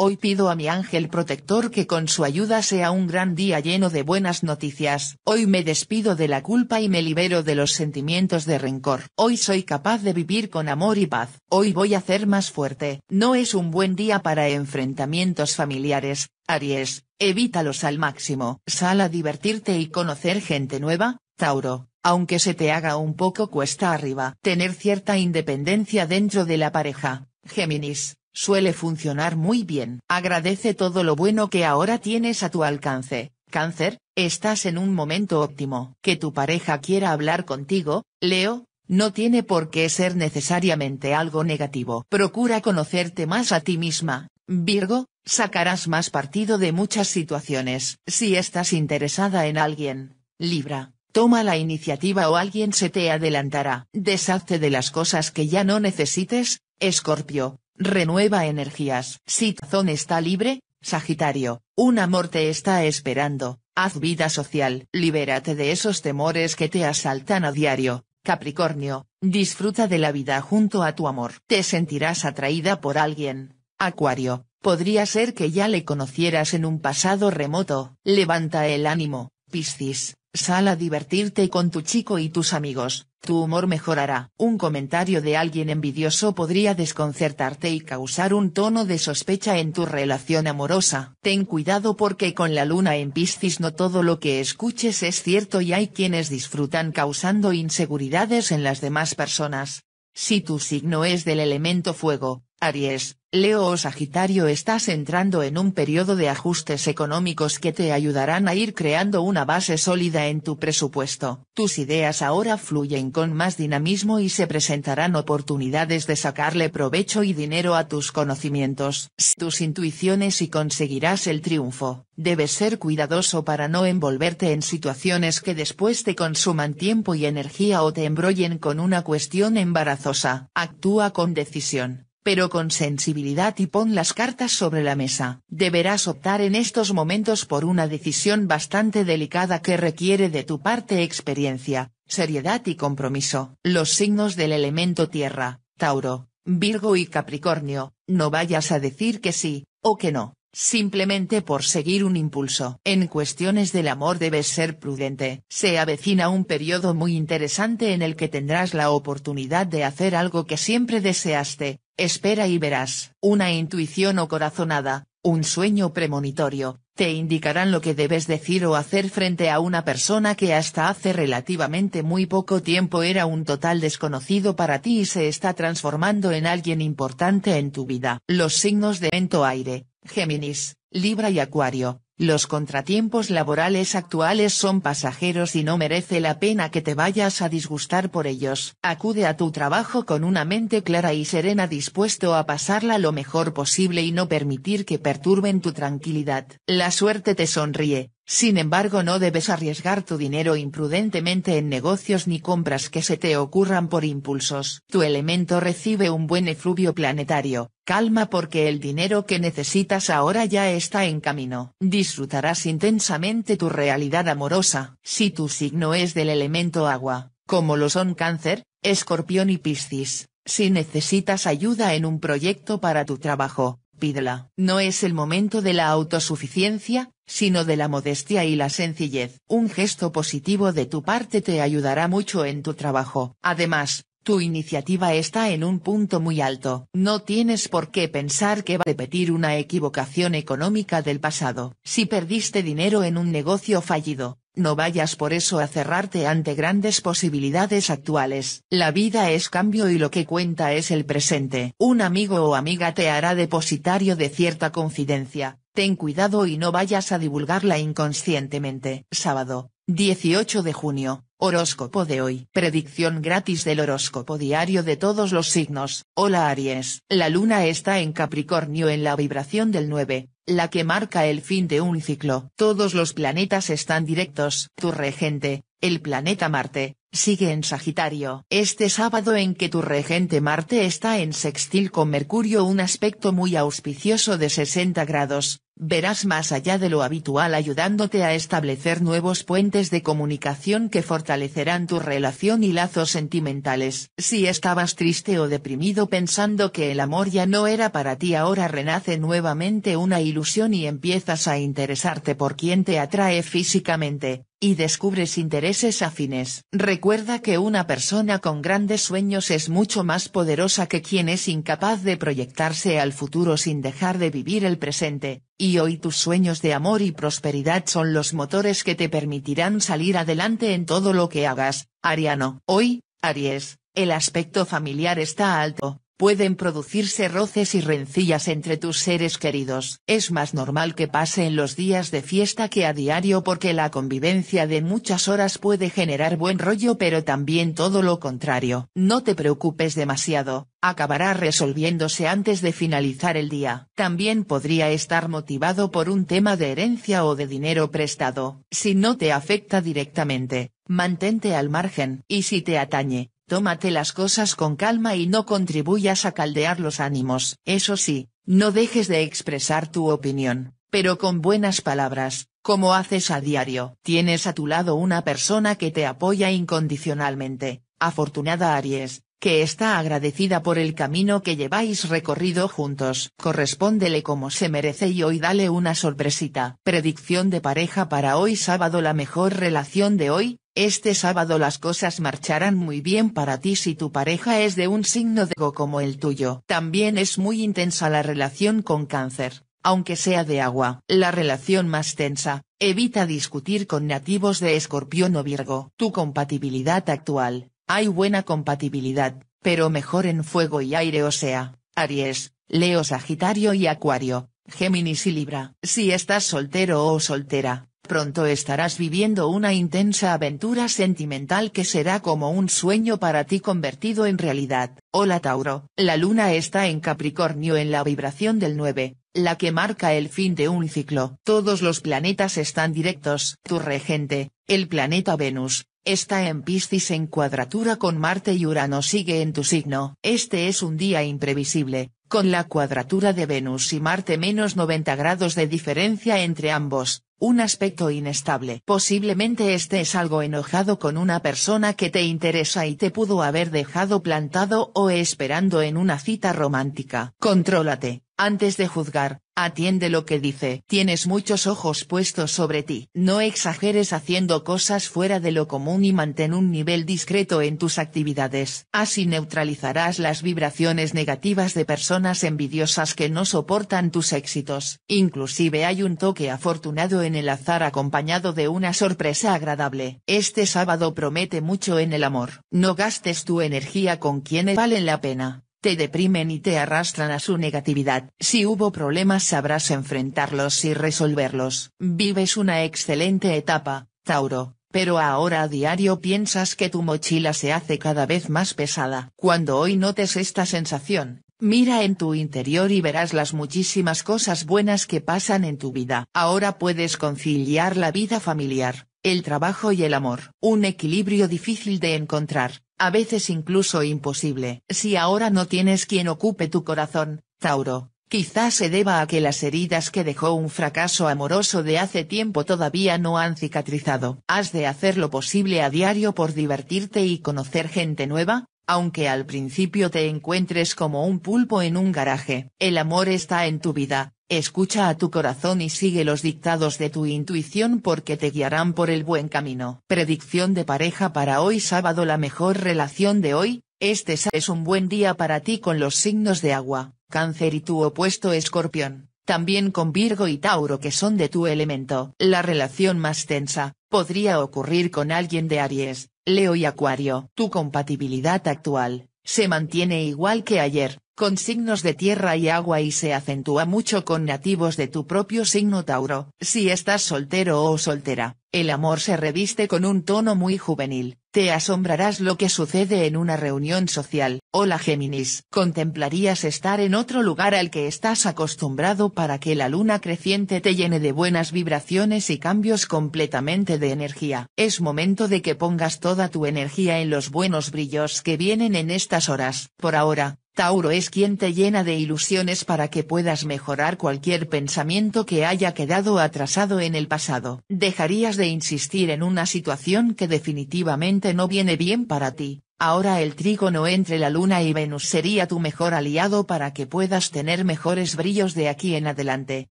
Hoy pido a mi ángel protector que con su ayuda sea un gran día lleno de buenas noticias. Hoy me despido de la culpa y me libero de los sentimientos de rencor. Hoy soy capaz de vivir con amor y paz. Hoy voy a ser más fuerte. No es un buen día para enfrentamientos familiares, Aries, evítalos al máximo. Sal a divertirte y conocer gente nueva, Tauro aunque se te haga un poco cuesta arriba. Tener cierta independencia dentro de la pareja, Géminis, Suele funcionar muy bien. Agradece todo lo bueno que ahora tienes a tu alcance. Cáncer, estás en un momento óptimo. Que tu pareja quiera hablar contigo, Leo, no tiene por qué ser necesariamente algo negativo. Procura conocerte más a ti misma, Virgo, sacarás más partido de muchas situaciones. Si estás interesada en alguien, Libra, toma la iniciativa o alguien se te adelantará. Deshazte de las cosas que ya no necesites, Escorpio, Renueva energías. Si Tazón está libre, Sagitario, un amor te está esperando, haz vida social, libérate de esos temores que te asaltan a diario, Capricornio, disfruta de la vida junto a tu amor. Te sentirás atraída por alguien, Acuario, podría ser que ya le conocieras en un pasado remoto, levanta el ánimo, Piscis, Sal a divertirte con tu chico y tus amigos, tu humor mejorará. Un comentario de alguien envidioso podría desconcertarte y causar un tono de sospecha en tu relación amorosa. Ten cuidado porque con la luna en Piscis no todo lo que escuches es cierto y hay quienes disfrutan causando inseguridades en las demás personas. Si tu signo es del elemento fuego, Aries, Leo o Sagitario estás entrando en un periodo de ajustes económicos que te ayudarán a ir creando una base sólida en tu presupuesto. Tus ideas ahora fluyen con más dinamismo y se presentarán oportunidades de sacarle provecho y dinero a tus conocimientos, tus intuiciones y conseguirás el triunfo. Debes ser cuidadoso para no envolverte en situaciones que después te consuman tiempo y energía o te embrollen con una cuestión embarazosa. Actúa con decisión pero con sensibilidad y pon las cartas sobre la mesa. Deberás optar en estos momentos por una decisión bastante delicada que requiere de tu parte experiencia, seriedad y compromiso. Los signos del elemento tierra, Tauro, Virgo y Capricornio, no vayas a decir que sí, o que no, simplemente por seguir un impulso. En cuestiones del amor debes ser prudente. Se avecina un periodo muy interesante en el que tendrás la oportunidad de hacer algo que siempre deseaste, espera y verás, una intuición o corazonada, un sueño premonitorio, te indicarán lo que debes decir o hacer frente a una persona que hasta hace relativamente muy poco tiempo era un total desconocido para ti y se está transformando en alguien importante en tu vida. Los signos de ento aire, Géminis, Libra y Acuario, los contratiempos laborales actuales son pasajeros y no merece la pena que te vayas a disgustar por ellos. Acude a tu trabajo con una mente clara y serena dispuesto a pasarla lo mejor posible y no permitir que perturben tu tranquilidad. La suerte te sonríe, sin embargo no debes arriesgar tu dinero imprudentemente en negocios ni compras que se te ocurran por impulsos. Tu elemento recibe un buen efluvio planetario, calma porque el dinero que necesitas ahora ya está en camino. Disfrutarás intensamente tu realidad amorosa. Si tu signo es del elemento agua, como lo son cáncer, escorpión y piscis, si necesitas ayuda en un proyecto para tu trabajo, pídela. No es el momento de la autosuficiencia, sino de la modestia y la sencillez. Un gesto positivo de tu parte te ayudará mucho en tu trabajo. Además, tu iniciativa está en un punto muy alto. No tienes por qué pensar que va a repetir una equivocación económica del pasado. Si perdiste dinero en un negocio fallido, no vayas por eso a cerrarte ante grandes posibilidades actuales. La vida es cambio y lo que cuenta es el presente. Un amigo o amiga te hará depositario de cierta confidencia, Ten cuidado y no vayas a divulgarla inconscientemente. Sábado, 18 de junio, horóscopo de hoy. Predicción gratis del horóscopo diario de todos los signos. Hola Aries. La luna está en Capricornio en la vibración del 9, la que marca el fin de un ciclo. Todos los planetas están directos. Tu regente, el planeta Marte, sigue en Sagitario. Este sábado en que tu regente Marte está en sextil con Mercurio un aspecto muy auspicioso de 60 grados, verás más allá de lo habitual ayudándote a establecer nuevos puentes de comunicación que fortalecerán tu relación y lazos sentimentales. Si estabas triste o deprimido pensando que el amor ya no era para ti ahora renace nuevamente una ilusión y empiezas a interesarte por quien te atrae físicamente, y descubres intereses afines. Recuerda que una persona con grandes sueños es mucho más poderosa que quien es incapaz de proyectarse al futuro sin dejar de vivir el presente, y hoy tus sueños de amor y prosperidad son los motores que te permitirán salir adelante en todo lo que hagas, Ariano. Hoy, Aries, el aspecto familiar está alto, pueden producirse roces y rencillas entre tus seres queridos. Es más normal que pase en los días de fiesta que a diario porque la convivencia de muchas horas puede generar buen rollo pero también todo lo contrario. No te preocupes demasiado, acabará resolviéndose antes de finalizar el día. También podría estar motivado por un tema de herencia o de dinero prestado. Si no te afecta directamente, mantente al margen. Y si te atañe, Tómate las cosas con calma y no contribuyas a caldear los ánimos. Eso sí, no dejes de expresar tu opinión, pero con buenas palabras, como haces a diario. Tienes a tu lado una persona que te apoya incondicionalmente, afortunada Aries, que está agradecida por el camino que lleváis recorrido juntos. Correspóndele como se merece y hoy dale una sorpresita. Predicción de pareja para hoy sábado La mejor relación de hoy, este sábado las cosas marcharán muy bien para ti si tu pareja es de un signo de ego como el tuyo. También es muy intensa la relación con cáncer, aunque sea de agua. La relación más tensa, evita discutir con nativos de escorpión o virgo. Tu compatibilidad actual, hay buena compatibilidad, pero mejor en fuego y aire o sea, Aries, Leo Sagitario y Acuario, Géminis y Libra. Si estás soltero o soltera, Pronto estarás viviendo una intensa aventura sentimental que será como un sueño para ti convertido en realidad. Hola Tauro, la luna está en Capricornio en la vibración del 9, la que marca el fin de un ciclo. Todos los planetas están directos. Tu regente, el planeta Venus, está en Piscis en cuadratura con Marte y Urano sigue en tu signo. Este es un día imprevisible, con la cuadratura de Venus y Marte menos 90 grados de diferencia entre ambos un aspecto inestable. Posiblemente estés algo enojado con una persona que te interesa y te pudo haber dejado plantado o esperando en una cita romántica. Contrólate. Antes de juzgar, atiende lo que dice. Tienes muchos ojos puestos sobre ti. No exageres haciendo cosas fuera de lo común y mantén un nivel discreto en tus actividades. Así neutralizarás las vibraciones negativas de personas envidiosas que no soportan tus éxitos. Inclusive hay un toque afortunado en el azar acompañado de una sorpresa agradable. Este sábado promete mucho en el amor. No gastes tu energía con quienes valen la pena te deprimen y te arrastran a su negatividad. Si hubo problemas sabrás enfrentarlos y resolverlos. Vives una excelente etapa, Tauro, pero ahora a diario piensas que tu mochila se hace cada vez más pesada. Cuando hoy notes esta sensación, Mira en tu interior y verás las muchísimas cosas buenas que pasan en tu vida. Ahora puedes conciliar la vida familiar, el trabajo y el amor. Un equilibrio difícil de encontrar, a veces incluso imposible. Si ahora no tienes quien ocupe tu corazón, Tauro, quizás se deba a que las heridas que dejó un fracaso amoroso de hace tiempo todavía no han cicatrizado. Has de hacer lo posible a diario por divertirte y conocer gente nueva, aunque al principio te encuentres como un pulpo en un garaje. El amor está en tu vida, Escucha a tu corazón y sigue los dictados de tu intuición porque te guiarán por el buen camino. Predicción de pareja para hoy sábado La mejor relación de hoy, este es un buen día para ti con los signos de agua, cáncer y tu opuesto escorpión, también con Virgo y Tauro que son de tu elemento. La relación más tensa, podría ocurrir con alguien de Aries, Leo y Acuario. Tu compatibilidad actual, se mantiene igual que ayer con signos de tierra y agua y se acentúa mucho con nativos de tu propio signo Tauro. Si estás soltero o soltera, el amor se reviste con un tono muy juvenil, te asombrarás lo que sucede en una reunión social. Hola Géminis, contemplarías estar en otro lugar al que estás acostumbrado para que la luna creciente te llene de buenas vibraciones y cambios completamente de energía. Es momento de que pongas toda tu energía en los buenos brillos que vienen en estas horas. Por ahora, Tauro es quien te llena de ilusiones para que puedas mejorar cualquier pensamiento que haya quedado atrasado en el pasado. Dejarías de insistir en una situación que definitivamente no viene bien para ti. Ahora el trígono entre la Luna y Venus sería tu mejor aliado para que puedas tener mejores brillos de aquí en adelante.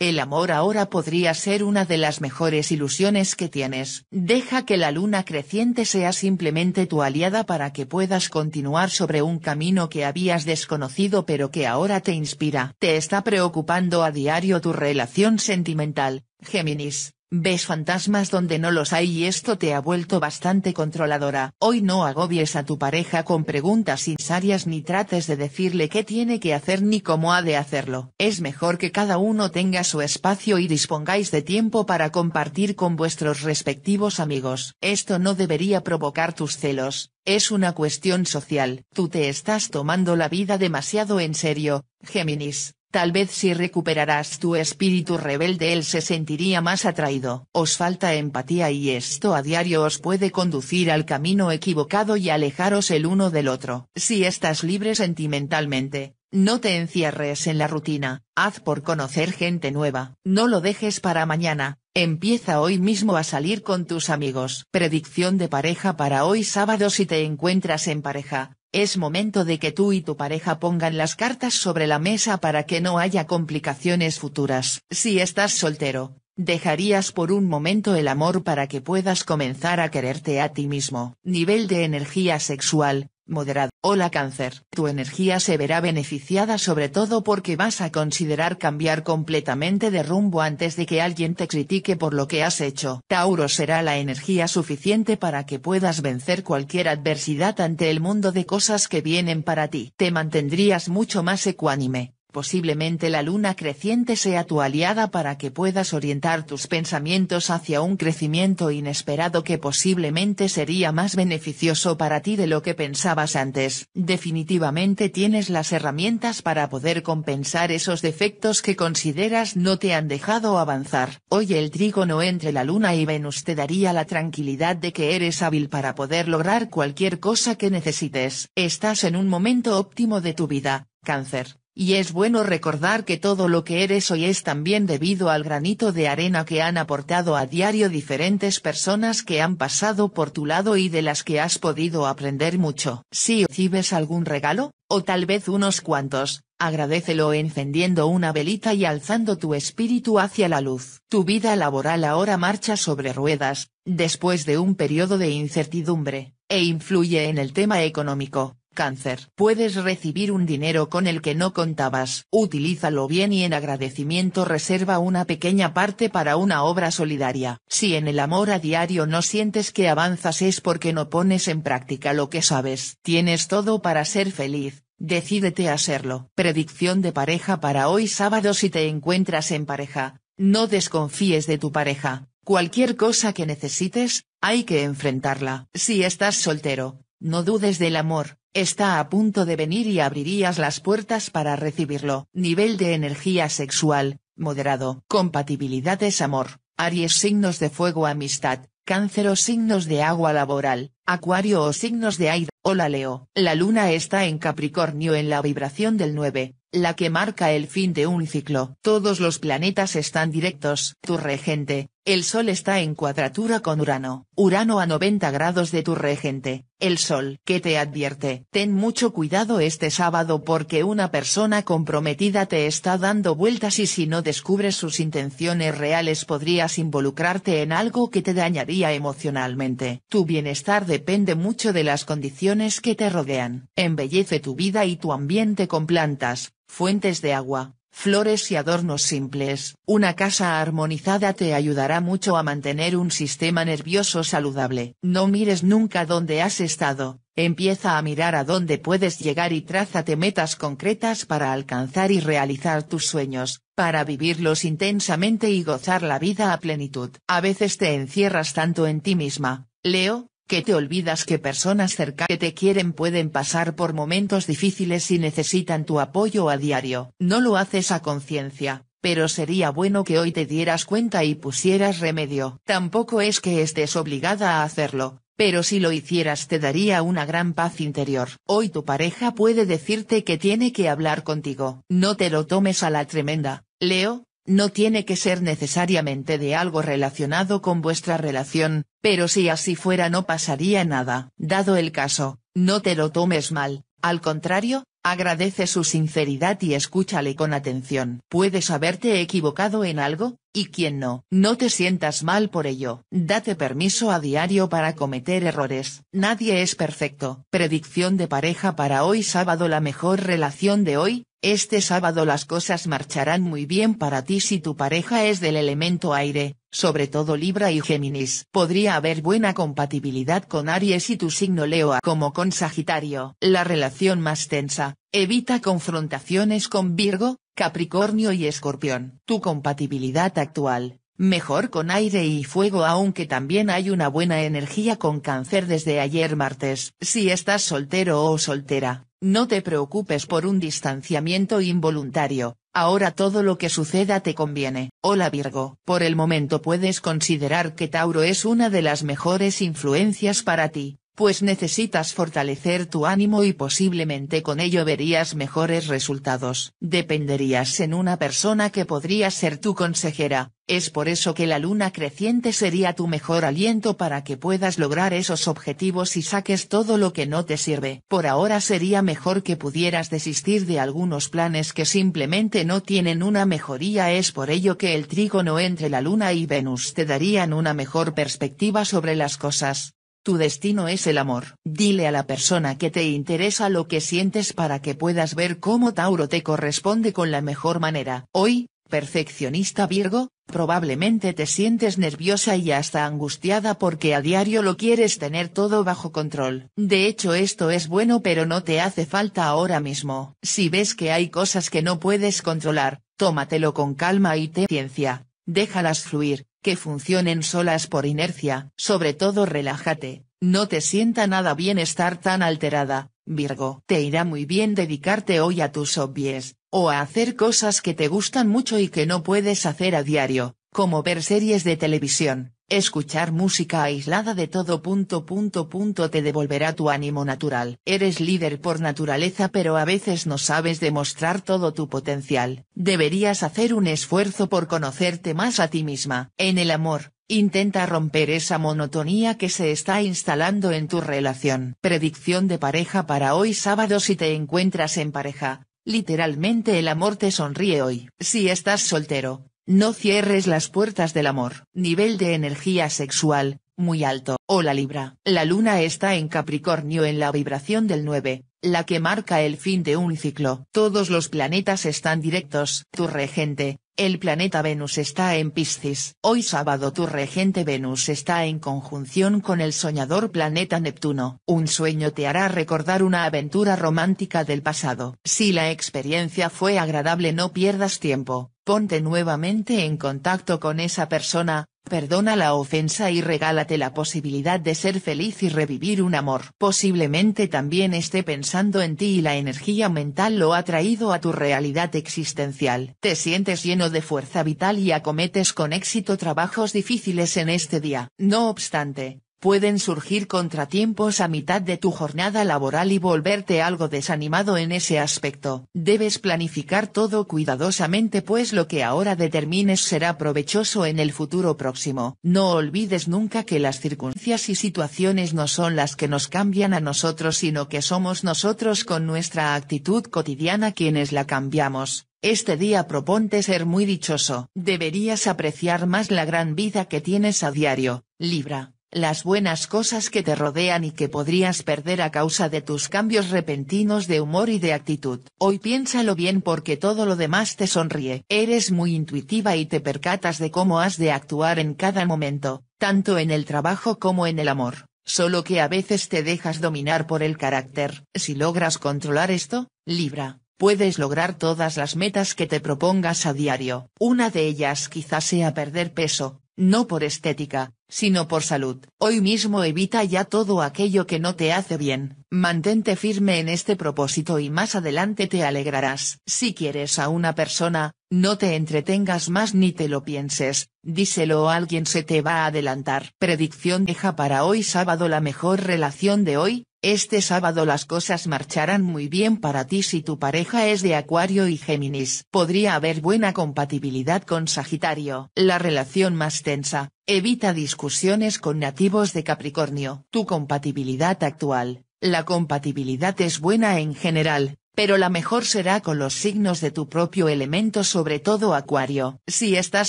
El amor ahora podría ser una de las mejores ilusiones que tienes. Deja que la luna creciente sea simplemente tu aliada para que puedas continuar sobre un camino que habías desconocido pero que ahora te inspira. Te está preocupando a diario tu relación sentimental, Géminis. Ves fantasmas donde no los hay y esto te ha vuelto bastante controladora. Hoy no agobies a tu pareja con preguntas insarias ni trates de decirle qué tiene que hacer ni cómo ha de hacerlo. Es mejor que cada uno tenga su espacio y dispongáis de tiempo para compartir con vuestros respectivos amigos. Esto no debería provocar tus celos, es una cuestión social. Tú te estás tomando la vida demasiado en serio, Géminis. Tal vez si recuperarás tu espíritu rebelde él se sentiría más atraído. Os falta empatía y esto a diario os puede conducir al camino equivocado y alejaros el uno del otro. Si estás libre sentimentalmente, no te encierres en la rutina, haz por conocer gente nueva. No lo dejes para mañana, empieza hoy mismo a salir con tus amigos. Predicción de pareja para hoy sábado si te encuentras en pareja, es momento de que tú y tu pareja pongan las cartas sobre la mesa para que no haya complicaciones futuras. Si estás soltero, dejarías por un momento el amor para que puedas comenzar a quererte a ti mismo. Nivel de energía sexual, moderado. Hola cáncer, tu energía se verá beneficiada sobre todo porque vas a considerar cambiar completamente de rumbo antes de que alguien te critique por lo que has hecho. Tauro será la energía suficiente para que puedas vencer cualquier adversidad ante el mundo de cosas que vienen para ti. Te mantendrías mucho más ecuánime, posiblemente la luna creciente sea tu aliada para que puedas orientar tus pensamientos hacia un crecimiento inesperado que posiblemente sería más beneficioso para ti de lo que pensabas antes. Definitivamente tienes las herramientas para poder compensar esos defectos que consideras no te han dejado avanzar. Hoy el trígono entre la luna y Venus te daría la tranquilidad de que eres hábil para poder lograr cualquier cosa que necesites. Estás en un momento óptimo de tu vida, cáncer y es bueno recordar que todo lo que eres hoy es también debido al granito de arena que han aportado a diario diferentes personas que han pasado por tu lado y de las que has podido aprender mucho. Si recibes algún regalo, o tal vez unos cuantos, agradecelo encendiendo una velita y alzando tu espíritu hacia la luz. Tu vida laboral ahora marcha sobre ruedas, después de un periodo de incertidumbre, e influye en el tema económico Cáncer. Puedes recibir un dinero con el que no contabas. Utilízalo bien y en agradecimiento reserva una pequeña parte para una obra solidaria. Si en el amor a diario no sientes que avanzas es porque no pones en práctica lo que sabes. Tienes todo para ser feliz. Decídete a serlo. Predicción de pareja para hoy sábado si te encuentras en pareja. No desconfíes de tu pareja. Cualquier cosa que necesites, hay que enfrentarla. Si estás soltero, no dudes del amor, está a punto de venir y abrirías las puertas para recibirlo. Nivel de energía sexual, moderado. Compatibilidad es amor. Aries signos de fuego amistad, cáncer o signos de agua laboral, acuario o signos de aire. Hola Leo. La luna está en Capricornio en la vibración del 9, la que marca el fin de un ciclo. Todos los planetas están directos. Tu regente, el Sol está en cuadratura con Urano, Urano a 90 grados de tu regente, el Sol, que te advierte, ten mucho cuidado este sábado porque una persona comprometida te está dando vueltas y si no descubres sus intenciones reales podrías involucrarte en algo que te dañaría emocionalmente. Tu bienestar depende mucho de las condiciones que te rodean. Embellece tu vida y tu ambiente con plantas, fuentes de agua, flores y adornos simples. Una casa armonizada te ayudará mucho a mantener un sistema nervioso saludable. No mires nunca dónde has estado, empieza a mirar a dónde puedes llegar y trázate metas concretas para alcanzar y realizar tus sueños, para vivirlos intensamente y gozar la vida a plenitud. A veces te encierras tanto en ti misma, Leo, que te olvidas que personas cerca que te quieren pueden pasar por momentos difíciles y necesitan tu apoyo a diario. No lo haces a conciencia, pero sería bueno que hoy te dieras cuenta y pusieras remedio. Tampoco es que estés obligada a hacerlo, pero si lo hicieras te daría una gran paz interior. Hoy tu pareja puede decirte que tiene que hablar contigo. No te lo tomes a la tremenda, Leo, no tiene que ser necesariamente de algo relacionado con vuestra relación, pero si así fuera no pasaría nada. Dado el caso, no te lo tomes mal, al contrario, agradece su sinceridad y escúchale con atención. Puedes haberte equivocado en algo, y quien no. No te sientas mal por ello. Date permiso a diario para cometer errores. Nadie es perfecto. Predicción de pareja para hoy sábado La mejor relación de hoy, este sábado las cosas marcharán muy bien para ti si tu pareja es del elemento aire, sobre todo Libra y Géminis. Podría haber buena compatibilidad con Aries y tu signo Leo a como con Sagitario. La relación más tensa, evita confrontaciones con Virgo, Capricornio y Escorpión. Tu compatibilidad actual, mejor con aire y fuego aunque también hay una buena energía con cáncer desde ayer martes. Si estás soltero o soltera, no te preocupes por un distanciamiento involuntario, ahora todo lo que suceda te conviene. Hola Virgo, por el momento puedes considerar que Tauro es una de las mejores influencias para ti, pues necesitas fortalecer tu ánimo y posiblemente con ello verías mejores resultados. Dependerías en una persona que podría ser tu consejera, es por eso que la luna creciente sería tu mejor aliento para que puedas lograr esos objetivos y saques todo lo que no te sirve. Por ahora sería mejor que pudieras desistir de algunos planes que simplemente no tienen una mejoría es por ello que el trígono entre la luna y Venus te darían una mejor perspectiva sobre las cosas. Tu destino es el amor. Dile a la persona que te interesa lo que sientes para que puedas ver cómo Tauro te corresponde con la mejor manera. Hoy, perfeccionista Virgo, probablemente te sientes nerviosa y hasta angustiada porque a diario lo quieres tener todo bajo control. De hecho esto es bueno pero no te hace falta ahora mismo. Si ves que hay cosas que no puedes controlar, tómatelo con calma y paciencia. déjalas fluir, que funcionen solas por inercia, sobre todo relájate, no te sienta nada bien estar tan alterada, Virgo. Te irá muy bien dedicarte hoy a tus hobbies, o a hacer cosas que te gustan mucho y que no puedes hacer a diario, como ver series de televisión, Escuchar música aislada de todo punto punto punto te devolverá tu ánimo natural. Eres líder por naturaleza pero a veces no sabes demostrar todo tu potencial. Deberías hacer un esfuerzo por conocerte más a ti misma. En el amor, intenta romper esa monotonía que se está instalando en tu relación. Predicción de pareja para hoy sábado si te encuentras en pareja. Literalmente el amor te sonríe hoy. Si estás soltero, no cierres las puertas del amor. Nivel de energía sexual, muy alto. Hola Libra. La luna está en Capricornio en la vibración del 9, la que marca el fin de un ciclo. Todos los planetas están directos. Tu regente, el planeta Venus está en Piscis. Hoy sábado tu regente Venus está en conjunción con el soñador planeta Neptuno. Un sueño te hará recordar una aventura romántica del pasado. Si la experiencia fue agradable no pierdas tiempo, ponte nuevamente en contacto con esa persona, perdona la ofensa y regálate la posibilidad de ser feliz y revivir un amor. Posiblemente también esté pensando en ti y la energía mental lo ha traído a tu realidad existencial. Te sientes lleno de fuerza vital y acometes con éxito trabajos difíciles en este día. No obstante, Pueden surgir contratiempos a mitad de tu jornada laboral y volverte algo desanimado en ese aspecto. Debes planificar todo cuidadosamente pues lo que ahora determines será provechoso en el futuro próximo. No olvides nunca que las circunstancias y situaciones no son las que nos cambian a nosotros sino que somos nosotros con nuestra actitud cotidiana quienes la cambiamos. Este día proponte ser muy dichoso. Deberías apreciar más la gran vida que tienes a diario, Libra las buenas cosas que te rodean y que podrías perder a causa de tus cambios repentinos de humor y de actitud. Hoy piénsalo bien porque todo lo demás te sonríe. Eres muy intuitiva y te percatas de cómo has de actuar en cada momento, tanto en el trabajo como en el amor. Solo que a veces te dejas dominar por el carácter. Si logras controlar esto, Libra, puedes lograr todas las metas que te propongas a diario. Una de ellas quizás sea perder peso, no por estética, sino por salud. Hoy mismo evita ya todo aquello que no te hace bien, mantente firme en este propósito y más adelante te alegrarás. Si quieres a una persona, no te entretengas más ni te lo pienses, díselo o alguien se te va a adelantar. Predicción deja para hoy sábado la mejor relación de hoy, este sábado las cosas marcharán muy bien para ti si tu pareja es de Acuario y Géminis. Podría haber buena compatibilidad con Sagitario. La relación más tensa, evita discusiones con nativos de Capricornio. Tu compatibilidad actual. La compatibilidad es buena en general, pero la mejor será con los signos de tu propio elemento sobre todo Acuario. Si estás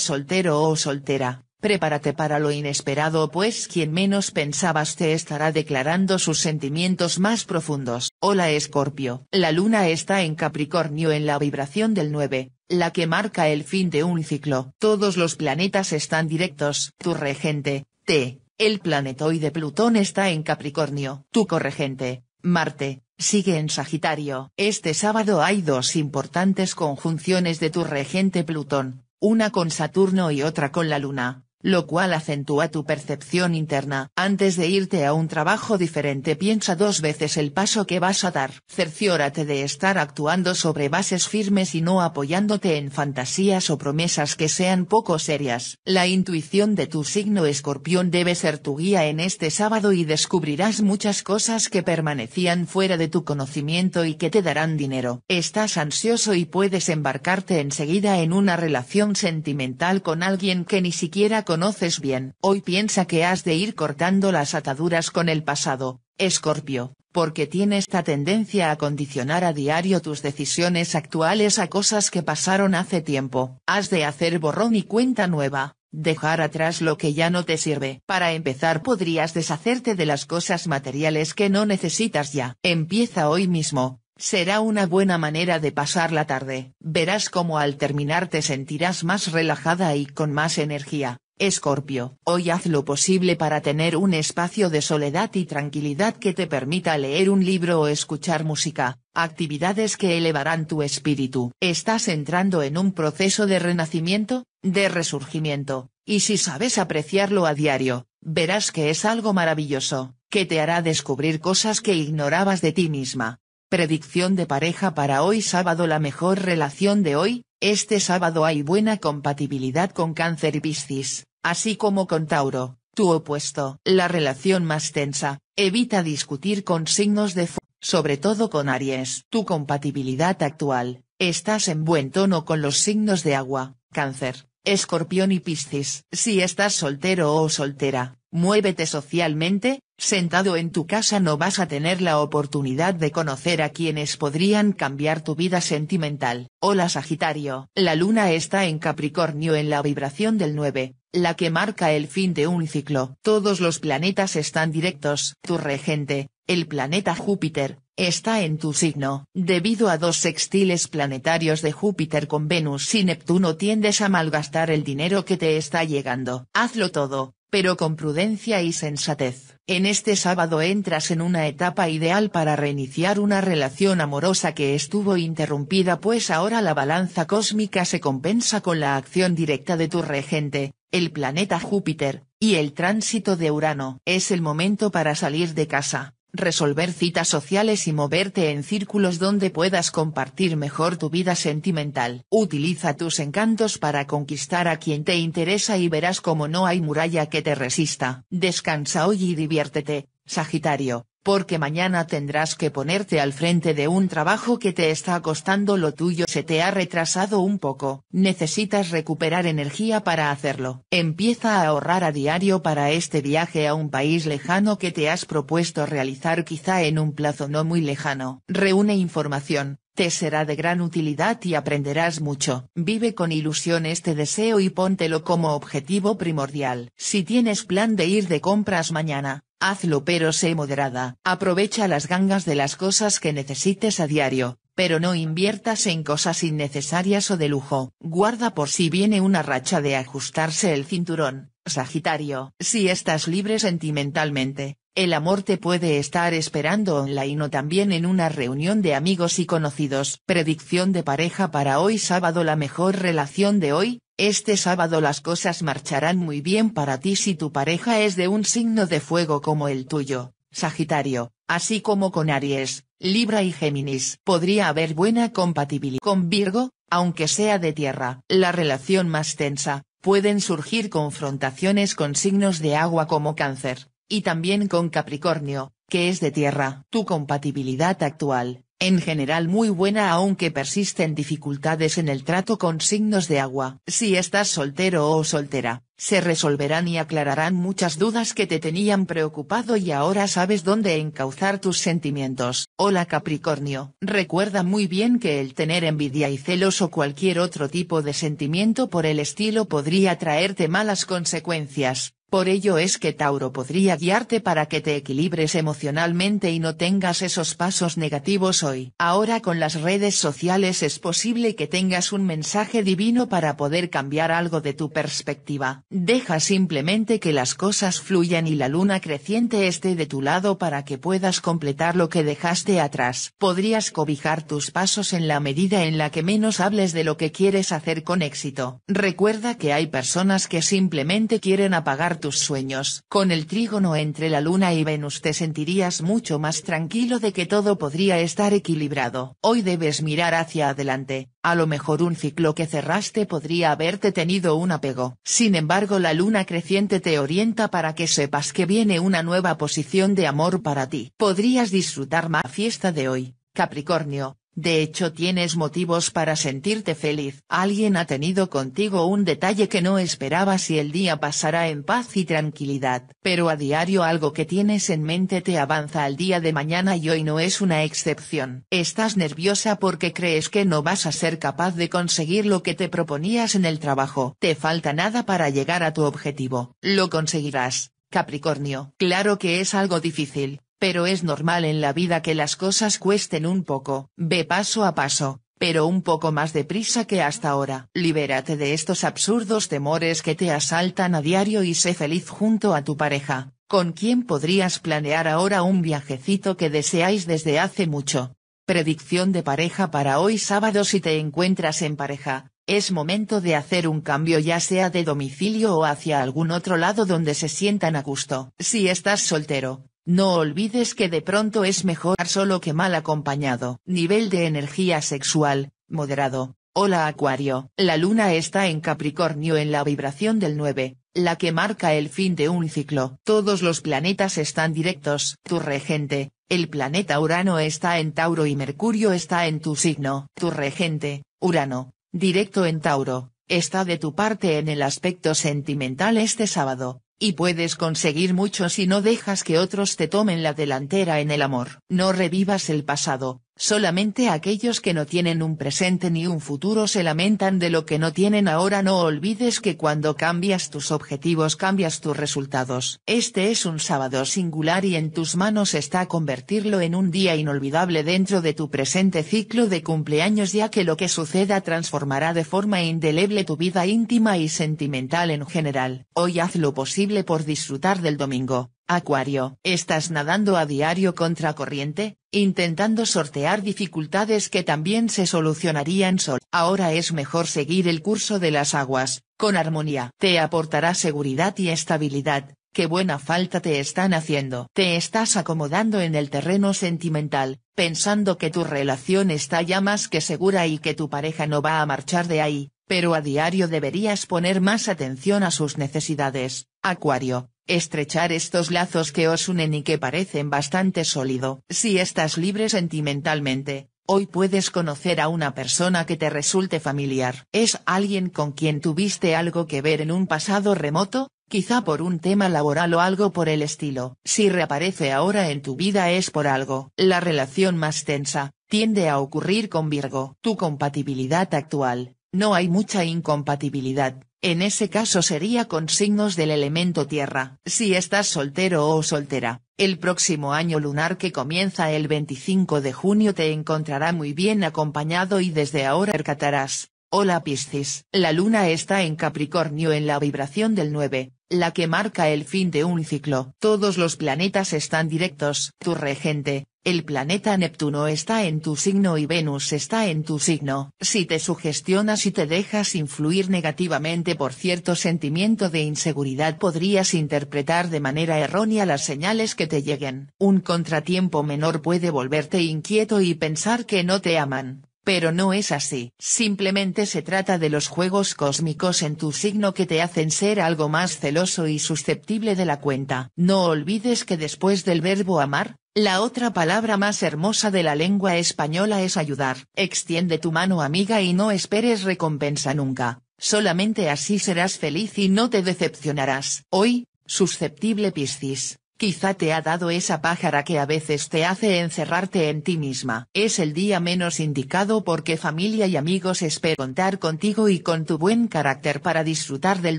soltero o soltera, Prepárate para lo inesperado pues quien menos pensabas te estará declarando sus sentimientos más profundos. Hola Escorpio. La luna está en Capricornio en la vibración del 9, la que marca el fin de un ciclo. Todos los planetas están directos. Tu regente, T, el planetoide Plutón está en Capricornio. Tu corregente, Marte, sigue en Sagitario. Este sábado hay dos importantes conjunciones de tu regente Plutón, una con Saturno y otra con la Luna lo cual acentúa tu percepción interna. Antes de irte a un trabajo diferente piensa dos veces el paso que vas a dar. Cerciórate de estar actuando sobre bases firmes y no apoyándote en fantasías o promesas que sean poco serias. La intuición de tu signo escorpión debe ser tu guía en este sábado y descubrirás muchas cosas que permanecían fuera de tu conocimiento y que te darán dinero. Estás ansioso y puedes embarcarte enseguida en una relación sentimental con alguien que ni siquiera conoces bien. Hoy piensa que has de ir cortando las ataduras con el pasado, Escorpio, porque tiene esta tendencia a condicionar a diario tus decisiones actuales a cosas que pasaron hace tiempo. Has de hacer borrón y cuenta nueva, dejar atrás lo que ya no te sirve. Para empezar podrías deshacerte de las cosas materiales que no necesitas ya. Empieza hoy mismo, será una buena manera de pasar la tarde. Verás cómo al terminar te sentirás más relajada y con más energía. Escorpio, hoy haz lo posible para tener un espacio de soledad y tranquilidad que te permita leer un libro o escuchar música, actividades que elevarán tu espíritu. Estás entrando en un proceso de renacimiento, de resurgimiento, y si sabes apreciarlo a diario, verás que es algo maravilloso, que te hará descubrir cosas que ignorabas de ti misma. Predicción de pareja para hoy sábado La mejor relación de hoy, este sábado hay buena compatibilidad con cáncer y piscis así como con Tauro, tu opuesto. La relación más tensa, evita discutir con signos de fuego, sobre todo con Aries. Tu compatibilidad actual, estás en buen tono con los signos de agua, cáncer, escorpión y piscis. Si estás soltero o soltera, muévete socialmente, sentado en tu casa no vas a tener la oportunidad de conocer a quienes podrían cambiar tu vida sentimental. Hola Sagitario. La luna está en Capricornio en la vibración del 9, la que marca el fin de un ciclo. Todos los planetas están directos. Tu regente, el planeta Júpiter, está en tu signo. Debido a dos sextiles planetarios de Júpiter con Venus y Neptuno tiendes a malgastar el dinero que te está llegando. Hazlo todo, pero con prudencia y sensatez. En este sábado entras en una etapa ideal para reiniciar una relación amorosa que estuvo interrumpida pues ahora la balanza cósmica se compensa con la acción directa de tu regente, el planeta Júpiter, y el tránsito de Urano. Es el momento para salir de casa, resolver citas sociales y moverte en círculos donde puedas compartir mejor tu vida sentimental. Utiliza tus encantos para conquistar a quien te interesa y verás como no hay muralla que te resista. Descansa hoy y diviértete, Sagitario porque mañana tendrás que ponerte al frente de un trabajo que te está costando lo tuyo se te ha retrasado un poco. Necesitas recuperar energía para hacerlo. Empieza a ahorrar a diario para este viaje a un país lejano que te has propuesto realizar quizá en un plazo no muy lejano. Reúne información, te será de gran utilidad y aprenderás mucho. Vive con ilusión este deseo y póntelo como objetivo primordial. Si tienes plan de ir de compras mañana, hazlo pero sé moderada. Aprovecha las gangas de las cosas que necesites a diario, pero no inviertas en cosas innecesarias o de lujo. Guarda por si viene una racha de ajustarse el cinturón. Sagitario, si estás libre sentimentalmente, el amor te puede estar esperando online o también en una reunión de amigos y conocidos. Predicción de pareja para hoy sábado La mejor relación de hoy, este sábado las cosas marcharán muy bien para ti si tu pareja es de un signo de fuego como el tuyo, Sagitario, así como con Aries, Libra y Géminis. Podría haber buena compatibilidad con Virgo, aunque sea de tierra. La relación más tensa, pueden surgir confrontaciones con signos de agua como cáncer, y también con Capricornio, que es de tierra. Tu compatibilidad actual, en general muy buena aunque persisten dificultades en el trato con signos de agua. Si estás soltero o soltera, se resolverán y aclararán muchas dudas que te tenían preocupado y ahora sabes dónde encauzar tus sentimientos. Hola Capricornio, recuerda muy bien que el tener envidia y celos o cualquier otro tipo de sentimiento por el estilo podría traerte malas consecuencias. Por ello es que Tauro podría guiarte para que te equilibres emocionalmente y no tengas esos pasos negativos hoy. Ahora con las redes sociales es posible que tengas un mensaje divino para poder cambiar algo de tu perspectiva. Deja simplemente que las cosas fluyan y la luna creciente esté de tu lado para que puedas completar lo que dejaste atrás. Podrías cobijar tus pasos en la medida en la que menos hables de lo que quieres hacer con éxito. Recuerda que hay personas que simplemente quieren apagar tus sueños. Con el trígono entre la luna y Venus te sentirías mucho más tranquilo de que todo podría estar equilibrado. Hoy debes mirar hacia adelante, a lo mejor un ciclo que cerraste podría haberte tenido un apego. Sin embargo la luna creciente te orienta para que sepas que viene una nueva posición de amor para ti. Podrías disfrutar más fiesta de hoy, Capricornio, de hecho tienes motivos para sentirte feliz. Alguien ha tenido contigo un detalle que no esperabas y el día pasará en paz y tranquilidad. Pero a diario algo que tienes en mente te avanza al día de mañana y hoy no es una excepción. Estás nerviosa porque crees que no vas a ser capaz de conseguir lo que te proponías en el trabajo. Te falta nada para llegar a tu objetivo. Lo conseguirás, Capricornio. Claro que es algo difícil pero es normal en la vida que las cosas cuesten un poco. Ve paso a paso, pero un poco más deprisa que hasta ahora. Libérate de estos absurdos temores que te asaltan a diario y sé feliz junto a tu pareja, con quién podrías planear ahora un viajecito que deseáis desde hace mucho. Predicción de pareja para hoy sábado si te encuentras en pareja, es momento de hacer un cambio ya sea de domicilio o hacia algún otro lado donde se sientan a gusto. Si estás soltero, no olvides que de pronto es mejor solo que mal acompañado. Nivel de energía sexual, moderado. Hola Acuario. La luna está en Capricornio en la vibración del 9, la que marca el fin de un ciclo. Todos los planetas están directos. Tu regente, el planeta Urano está en Tauro y Mercurio está en tu signo. Tu regente, Urano, directo en Tauro, está de tu parte en el aspecto sentimental este sábado y puedes conseguir mucho si no dejas que otros te tomen la delantera en el amor. No revivas el pasado, Solamente aquellos que no tienen un presente ni un futuro se lamentan de lo que no tienen ahora no olvides que cuando cambias tus objetivos cambias tus resultados. Este es un sábado singular y en tus manos está convertirlo en un día inolvidable dentro de tu presente ciclo de cumpleaños ya que lo que suceda transformará de forma indeleble tu vida íntima y sentimental en general. Hoy haz lo posible por disfrutar del domingo. Acuario, estás nadando a diario contra corriente, intentando sortear dificultades que también se solucionarían sol. Ahora es mejor seguir el curso de las aguas, con armonía. Te aportará seguridad y estabilidad, Qué buena falta te están haciendo. Te estás acomodando en el terreno sentimental, pensando que tu relación está ya más que segura y que tu pareja no va a marchar de ahí, pero a diario deberías poner más atención a sus necesidades. Acuario, estrechar estos lazos que os unen y que parecen bastante sólido. Si estás libre sentimentalmente, hoy puedes conocer a una persona que te resulte familiar. Es alguien con quien tuviste algo que ver en un pasado remoto, quizá por un tema laboral o algo por el estilo. Si reaparece ahora en tu vida es por algo. La relación más tensa, tiende a ocurrir con Virgo. Tu compatibilidad actual, no hay mucha incompatibilidad en ese caso sería con signos del elemento tierra. Si estás soltero o soltera, el próximo año lunar que comienza el 25 de junio te encontrará muy bien acompañado y desde ahora recatarás. Hola Piscis. La luna está en Capricornio en la vibración del 9, la que marca el fin de un ciclo. Todos los planetas están directos. Tu regente, el planeta Neptuno está en tu signo y Venus está en tu signo. Si te sugestionas y te dejas influir negativamente por cierto sentimiento de inseguridad podrías interpretar de manera errónea las señales que te lleguen. Un contratiempo menor puede volverte inquieto y pensar que no te aman. Pero no es así. Simplemente se trata de los juegos cósmicos en tu signo que te hacen ser algo más celoso y susceptible de la cuenta. No olvides que después del verbo amar, la otra palabra más hermosa de la lengua española es ayudar. Extiende tu mano amiga y no esperes recompensa nunca, solamente así serás feliz y no te decepcionarás. Hoy, susceptible Piscis, quizá te ha dado esa pájara que a veces te hace encerrarte en ti misma. Es el día menos indicado porque familia y amigos esperan contar contigo y con tu buen carácter para disfrutar del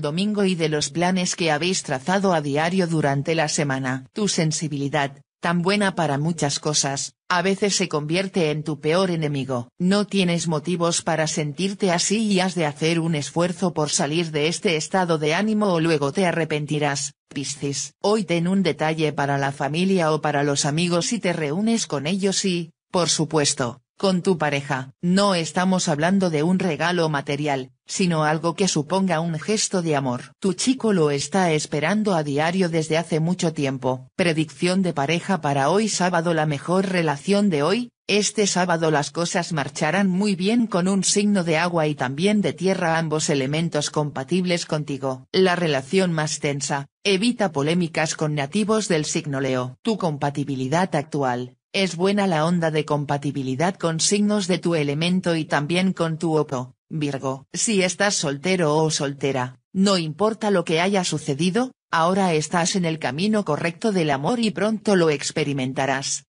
domingo y de los planes que habéis trazado a diario durante la semana. Tu sensibilidad, tan buena para muchas cosas, a veces se convierte en tu peor enemigo. No tienes motivos para sentirte así y has de hacer un esfuerzo por salir de este estado de ánimo o luego te arrepentirás. Piscis, hoy ten un detalle para la familia o para los amigos y te reúnes con ellos y, por supuesto, con tu pareja. No estamos hablando de un regalo material, sino algo que suponga un gesto de amor. Tu chico lo está esperando a diario desde hace mucho tiempo. Predicción de pareja para hoy sábado La mejor relación de hoy, este sábado las cosas marcharán muy bien con un signo de agua y también de tierra ambos elementos compatibles contigo. La relación más tensa, evita polémicas con nativos del signo Leo. Tu compatibilidad actual, es buena la onda de compatibilidad con signos de tu elemento y también con tu Opo, Virgo. Si estás soltero o soltera, no importa lo que haya sucedido, ahora estás en el camino correcto del amor y pronto lo experimentarás.